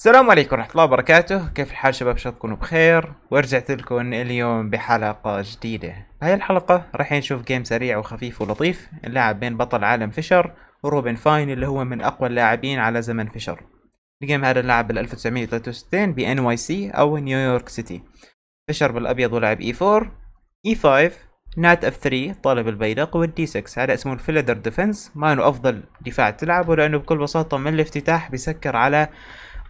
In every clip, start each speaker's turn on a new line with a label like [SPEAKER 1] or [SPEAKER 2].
[SPEAKER 1] السلام عليكم ورحمة الله وبركاته كيف الحال شباب شو تكونوا بخير ورجعت لكم اليوم بحلقة جديدة هاي الحلقة راح نشوف جيم سريع وخفيف ولطيف اللاعب بين بطل عالم فيشر وروبن فاين اللي هو من أقوى اللاعبين على زمن فيشر الجيم هذا اللاعب بال 1963 بـ NYC سي أو نيويورك سيتي فيشر بالأبيض ولعب اي 4 اي 5 نات اف 3 طالب البيدق والدي 6 هذا اسمه الفيلدر ديفنس ما انه افضل دفاع تلعبه لانه بكل بساطه من الافتتاح بيسكر على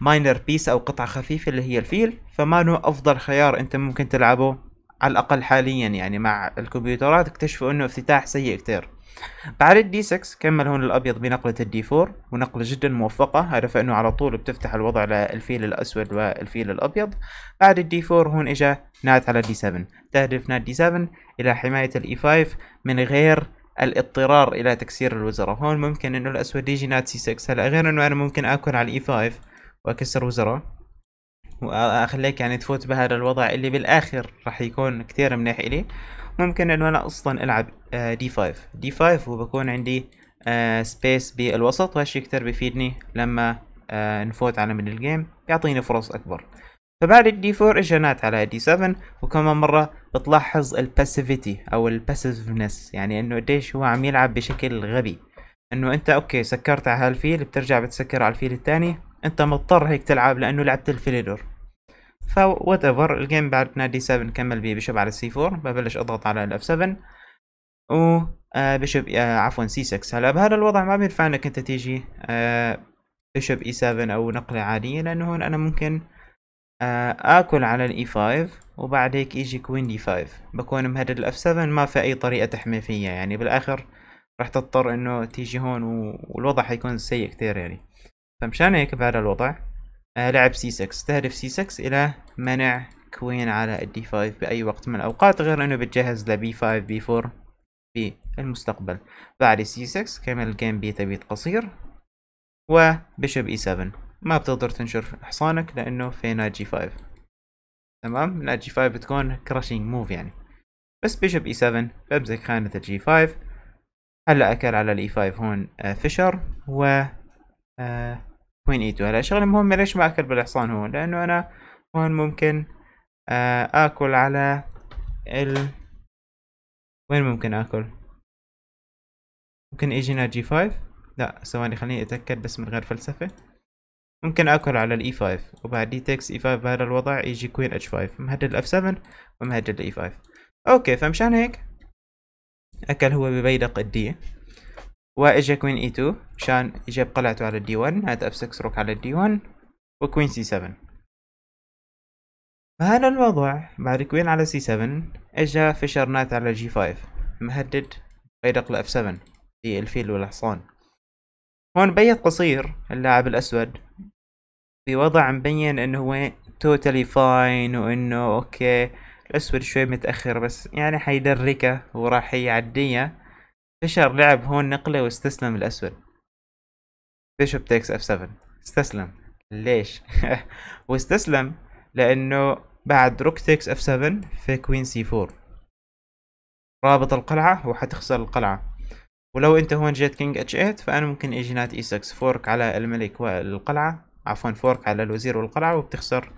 [SPEAKER 1] ماينر بيس او قطعة خفيفة اللي هي الفيل فما افضل خيار انت ممكن تلعبه على الاقل حاليا يعني مع الكمبيوترات اكتشفوا انه افتتاح سيء كتير بعد الدي 6 كمل هون الابيض بنقلة الدي 4 ونقلة جدا موفقة هذا فانه على طول بتفتح الوضع للفيل الاسود والفيل الابيض بعد الدي 4 هون اجا نات على الدي 7 تهدف نات دي 7 الى حماية الاي 5 e من غير الاضطرار الى تكسير الوزراء هون ممكن انه الاسود يجي نات سي 6 هلا غير انه انا ممكن اكل على الاي e 5 واكسر وزراء واخليك يعني تفوت بهذا الوضع اللي بالاخر راح يكون كثير منيح الي ممكن انه انا اصلا العب دي 5 دي 5 وبكون عندي سبيس آه، بالوسط وهالشي كتير بيفيدني لما آه، نفوت على من الجيم يعطيني فرص اكبر فبعد الدي 4 نات على دي 7 وكمان مرة بتلاحظ الباسيفيتي او الباسيفنس يعني انه قديش هو عم يلعب بشكل غبي انه انت اوكي سكرت على هالفيل بترجع بتسكر على الفيل الثاني انت مضطر هيك تلعب لانه لعبت الفليدور ف وات ايفر الجيم بعد نادي 7 كمل بيه بشب على سي 4 ببلش اضغط على الاف 7 و آه، بشب آه، عفوا سي 6 هلا بهذا الوضع ما بينفع انك انت تيجي آه، بشب اي e 7 او نقلة عادية لانه هون انا ممكن اكل على الاي 5 e وبعد هيك يجي كوين دي 5 بكون مهدد الاف 7 ما في اي طريقة تحمي فيها يعني بالاخر راح تضطر انه تيجي هون والوضع حيكون سيء كثير يعني فمشان هيك بهذا الوضع آه، لعب سي 6 استهدف سي 6 الى منع كوين على الدي 5 باي وقت من الاوقات غير انه بتجهز لبي 5 بي 4 في المستقبل بعد سي 6 كمل الجيم تبيت قصير وبشب اي e 7 ما بتقدر تنشر حصانك لانه في نايت جي 5 تمام نايت جي 5 بتكون كراشينج موف يعني بس بيشب اي 7 بمسك خانة الجي 5 هلا اكل على الاي 5 e هون آه، فيشر و آه وين ايده هلا شغلة مهمة ليش ما اكل بالحصان هون لانه انا هون ممكن آه اكل على ال وين ممكن اكل ممكن يجينا جي 5 لا ثواني خليني اتاكد بس من غير فلسفة ممكن اكل على الاي 5 e وبعد دي تكس اي 5 بهذا الوضع يجي كوين اتش 5 مهدد الاف 7 ومهدد الاي e 5 اوكي فمشان هيك اكل هو ببيدق الدية واجا كوين اي 2 مشان اجاب قلعته على الدي 1 هات اف 6 روك على الدي 1 وكوين سي 7 فهذا الوضع بعد كوين على سي 7 اجا فيشر نايت على جي 5 مهدد بيدق الاف 7 في الفيل والحصان هون بيت قصير اللاعب الاسود في وضع مبين انه هو توتالي فاين وانه اوكي الاسود شوي متاخر بس يعني حيدركه وراح يعديه فيشر لعب هون نقلة واستسلم الأسود بيشوب تيكس اف 7 استسلم ليش؟ واستسلم لأنه بعد روك تيكس اف 7 في كوين سي 4 رابط القلعة وحتخسر القلعة ولو انت هون جيت كينج اتش 8 فانا ممكن اجي نات اي 6 فورك على الملك والقلعة عفوا فورك على الوزير والقلعة وبتخسر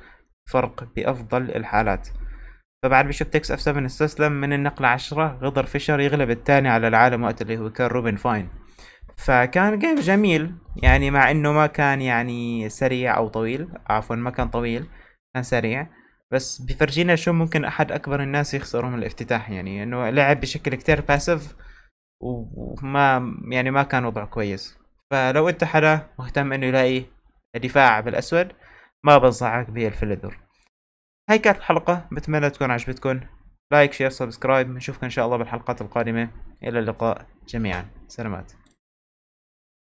[SPEAKER 1] فرق بافضل الحالات فبعد بيشوف تكس اف 7 استسلم من النقلة عشرة غدر فيشر يغلب الثاني على العالم وقت اللي هو كان روبن فاين فكان جيم جميل يعني مع انه ما كان يعني سريع او طويل عفوا ما كان طويل كان سريع بس بفرجينا شو ممكن احد اكبر الناس يخسروا من الافتتاح يعني انه لعب بشكل كتير باسف وما يعني ما كان وضعه كويس فلو انت حدا مهتم انه يلاقي دفاع بالاسود ما بنصحك بيه الفلدر هاي كانت الحلقة بتمنى تكون عجبتكم لايك شير سبسكرايب نشوفكم ان شاء الله بالحلقات القادمة الى اللقاء جميعا سلامات